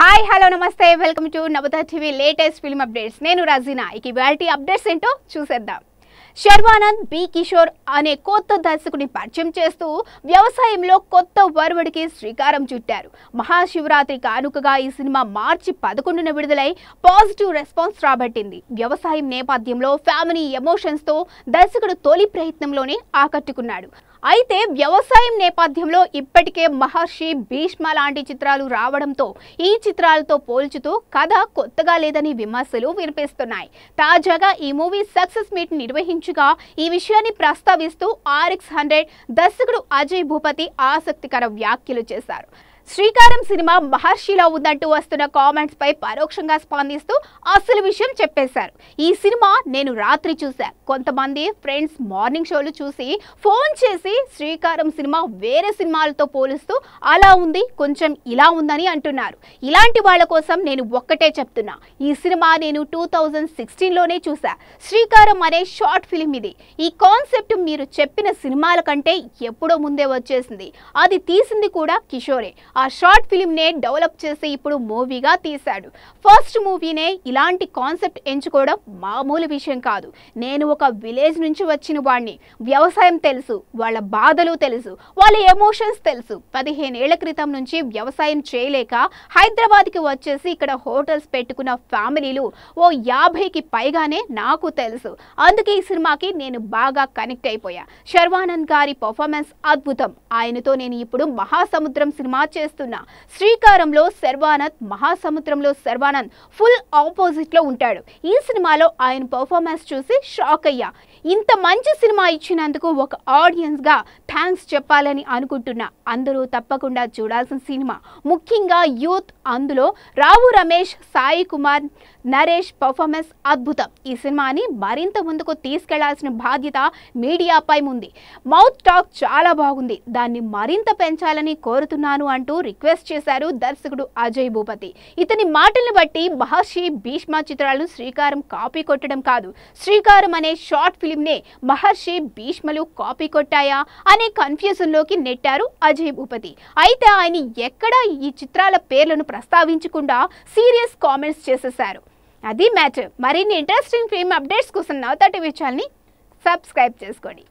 hi hello నమస్తే welcome to Navatha TV latest film updates నేను రజీనా ఇక ఇవాళ అప్డేట్స్ ఏంటో చూసేద్దాం శర్వానంద్ బి కిషోర్ అనే కొత్త దర్శకుని పరిచయం చేస్తూ వ్యవసాయంలో కొత్త వరవడికి శ్రీకారం చుట్టారు మహాశివరాత్రి కానుకగా ఈ సినిమా మార్చి పదకొండున విడుదలై పాజిటివ్ రెస్పాన్స్ రాబట్టింది వ్యవసాయం నేపథ్యంలో ఫ్యామిలీ ఎమోషన్స్ తో దర్శకుడు తొలి ప్రయత్నంలోనే ఆకట్టుకున్నాడు అయితే వ్యవసాయం నేపథ్యంలో ఇప్పటికే మహర్షి భీష్మ లాంటి చిత్రాలు రావడంతో ఈ చిత్రాలతో పోల్చుతూ కథ కొత్తగా లేదని విమర్శలు వినిపిస్తున్నాయి తాజాగా ఈ మూవీ సక్సెస్ మీట్ నిర్వహించారు నిర్వహించగా ఈ విషయాన్ని ప్రస్తావిస్తూ ఆర్ఎక్స్ హండ్రెడ్ దర్శకుడు అజయ్ భూపతి ఆసక్తికర వ్యాఖ్యలు చేశారు శ్రీకారం సినిమా మహర్షిలా ఉందంటూ వస్తున్న కామెంట్స్ పై పరోక్షంగా స్పందిస్తూ అసలు విషయం చెప్పేశారు ఈ సినిమా నేను రాత్రి చూశా కొంతమంది ఫ్రెండ్స్ మార్నింగ్ షోలు చూసి ఫోన్ చేసి శ్రీకారం సినిమా వేరే సినిమాలతో పోలుస్తూ అలా ఉంది కొంచెం ఇలా ఉందని అంటున్నారు ఇలాంటి వాళ్ళ కోసం నేను ఒక్కటే చెప్తున్నా ఈ సినిమా నేను టూ థౌజండ్ సిక్స్టీన్లోనే చూసా శ్రీకారం అనే షార్ట్ ఫిలిం ఇది ఈ కాన్సెప్ట్ మీరు చెప్పిన సినిమాల కంటే ఎప్పుడో ముందే వచ్చేసింది అది తీసింది కూడా కిషోరే ఆ షార్ట్ ఫిలింనే డెవలప్ చేసి ఇప్పుడు మూవీగా తీశాడు ఫస్ట్ మూవీనే ఇలాంటి కాన్సెప్ట్ ఎంచుకోవడం మామూలు విషయం కాదు నేను ఒక విలేజ్ నుంచి వచ్చిన వాడిని వ్యవసాయం తెలుసు వాళ్ళ బాధలు తెలుసు వాళ్ళ ఎమోషన్స్ తెలుసు పదిహేను ఏళ్ల క్రితం నుంచి వ్యవసాయం చేయలేక హైదరాబాద్కి వచ్చేసి ఇక్కడ హోటల్స్ పెట్టుకున్న ఫ్యామిలీలు ఓ యాభైకి పైగానే నాకు తెలుసు అందుకే ఈ సినిమాకి నేను బాగా కనెక్ట్ అయిపోయా శర్వానంద్ గారి పర్ఫార్మెన్స్ అద్భుతం ఆయనతో నేను ఇప్పుడు మహాసముద్రం సినిమా చేస్తున్న శ్రీకారంలో శర్వానంద్ మహాసముద్రంలో శర్వానంద్ ఫుల్ ఆపోజిట్ లో ఉంటాడు ఈ సినిమాలో ఆయన పర్ఫార్మెన్స్ చూసి షాక్ అయ్యా ఇంత మంచి సినిమా ఇచ్చినందుకు ఒక ఆడియన్స్ గా థ్యాంక్స్ చెప్పాలని అనుకుంటున్నా అందరూ తప్పకుండా చూడాల్సిన సినిమా ముఖ్యంగా యూత్ అందులో రావు రమేష్ సాయి కుమార్ నరేష్ పర్ఫార్మెన్స్ అద్భుతం ఈ సినిమాని మరింత ముందుకు తీసుకెళ్లాల్సిన బాధ్యత మీడియాపై ఉంది మౌత్ టాక్ చాలా బాగుంది దాన్ని మరింత పెంచాలని కోరుతున్నాను అంటూ అంటూ రిక్వెస్ట్ చేశారు దర్శకుడు అజయ్ భూపతి ఇతని మాటలను బట్టి మహర్షి భీష్మ చిత్రాలను శ్రీకారం కాపీ కొట్టడం కాదు శ్రీకారం అనే షార్ట్ ఫిలిం నే మహర్షి భీష్మలు కాపీ కొట్టాయా అనే కన్ఫ్యూజన్లోకి నెట్టారు అజయ్ భూపతి అయితే ఆయన ఎక్కడా ఈ చిత్రాల పేర్లను ప్రస్తావించకుండా సీరియస్ కామెంట్స్ చేసేసారు అది మ్యాటర్ మరిన్ని ఇంట్రెస్టింగ్ ఫిల్మ్ అప్డేట్స్ కోసం నవతటి విషయాన్ని సబ్స్క్రైబ్ చేసుకోండి